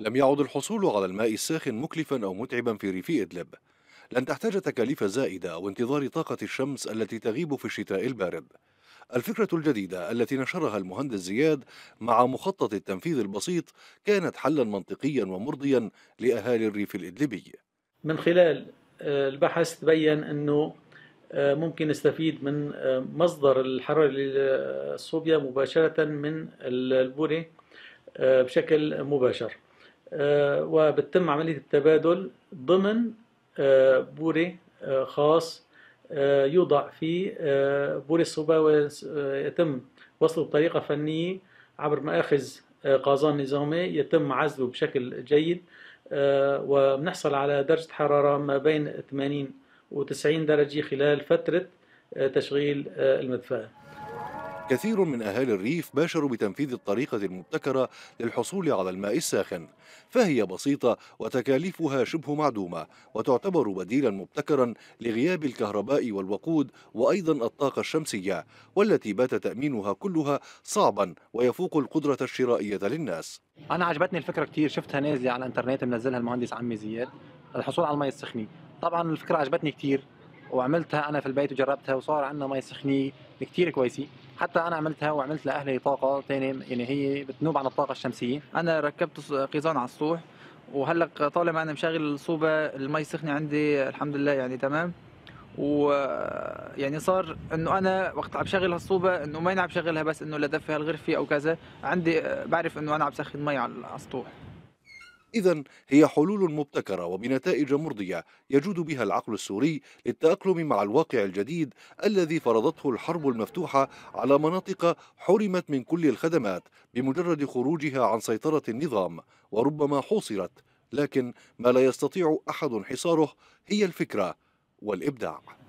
لم يعد الحصول على الماء الساخن مكلفا أو متعبا في ريف إدلب لن تحتاج تكاليف زائدة أو انتظار طاقة الشمس التي تغيب في الشتاء البارد الفكرة الجديدة التي نشرها المهندس زياد مع مخطط التنفيذ البسيط كانت حلا منطقيا ومرضيا لأهالي الريف الإدلبي من خلال آه، البحث تبين أنه آه، ممكن نستفيد من آه، مصدر الحرارة للصوبيا مباشرة من البوري بشكل مباشر آه، وبتتم عملية التبادل ضمن آه، بوري آه، خاص يوضع في بوري الصوبة ويتم وصله بطريقة فنية عبر مآخذ قازان نظامي يتم عزله بشكل جيد وبنحصل على درجة حرارة ما بين 80 و 90 درجة خلال فترة تشغيل المدفأة كثير من أهالي الريف باشروا بتنفيذ الطريقة المبتكرة للحصول على الماء الساخن فهي بسيطة وتكاليفها شبه معدومة وتعتبر بديلا مبتكرا لغياب الكهرباء والوقود وأيضا الطاقة الشمسية والتي بات تأمينها كلها صعبا ويفوق القدرة الشرائية للناس أنا عجبتني الفكرة كتير شفتها نازلة على الإنترنت منزلها المهندس عمي زياد الحصول على الماء السخنة طبعا الفكرة عجبتني كتير وعملتها انا في البيت وجربتها وصار عندنا مي سخنيه كثير كويسه حتى انا عملتها وعملت لاهلي طاقه ثانيه يعني هي بتنوب عن الطاقه الشمسيه انا ركبت قيظان على السطوح وهلق طالما انا مشغل الصوبه المي سخنه عندي الحمد لله يعني تمام و يعني صار انه انا وقت عم شغل هالصوبه انه ما عم شغلها بس انه لدفها الغرفه او كذا عندي بعرف انه انا عم سخن مي على السطوح إذا هي حلول مبتكرة وبنتائج مرضية يجود بها العقل السوري للتأقلم مع الواقع الجديد الذي فرضته الحرب المفتوحة على مناطق حرمت من كل الخدمات بمجرد خروجها عن سيطرة النظام وربما حوصرت لكن ما لا يستطيع أحد حصاره هي الفكرة والإبداع